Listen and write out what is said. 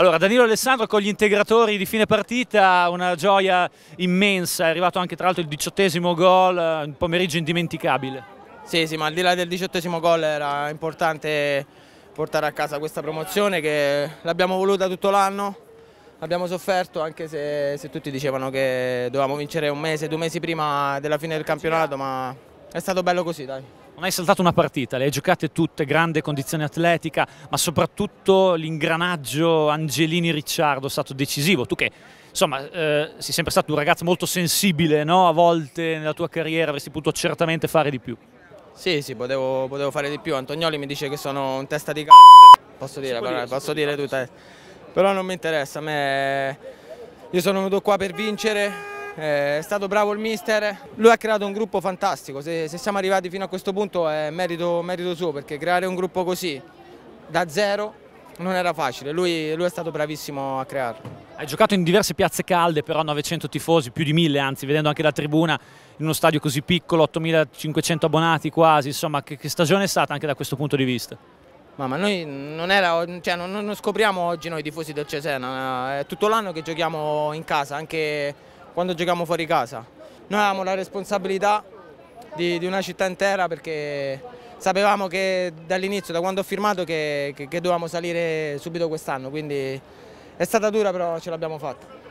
Allora, Danilo Alessandro con gli integratori di fine partita, una gioia immensa, è arrivato anche tra l'altro il diciottesimo gol, eh, un pomeriggio indimenticabile. Sì, sì, ma al di là del diciottesimo gol era importante portare a casa questa promozione che l'abbiamo voluta tutto l'anno, abbiamo sofferto anche se, se tutti dicevano che dovevamo vincere un mese, due mesi prima della fine del campionato, ma è stato bello così dai. Non hai saltato una partita, le hai giocate tutte, grande condizione atletica, ma soprattutto l'ingranaggio Angelini-Ricciardo è stato decisivo. Tu che, insomma, eh, sei sempre stato un ragazzo molto sensibile, no? A volte nella tua carriera avresti potuto certamente fare di più. Sì, sì, potevo, potevo fare di più. Antonioli mi dice che sono un testa di c***o. Posso dire, però, dire posso dire, tutte. Però non mi interessa, a me... Io sono venuto qua per vincere, eh, è stato bravo il mister, lui ha creato un gruppo fantastico, se, se siamo arrivati fino a questo punto è merito, merito, suo perché creare un gruppo così da zero non era facile, lui, lui è stato bravissimo a crearlo. Hai giocato in diverse piazze calde, però 900 tifosi, più di 1000 anzi, vedendo anche la tribuna, in uno stadio così piccolo, 8500 abbonati quasi, insomma che, che stagione è stata anche da questo punto di vista? Ma, ma noi non, era, cioè, non, non, scopriamo oggi noi tifosi del Cesena, è tutto l'anno che giochiamo in casa, anche quando giochiamo fuori casa. Noi avevamo la responsabilità di, di una città intera perché sapevamo che dall'inizio, da quando ho firmato, che, che, che dovevamo salire subito quest'anno, quindi è stata dura però ce l'abbiamo fatta.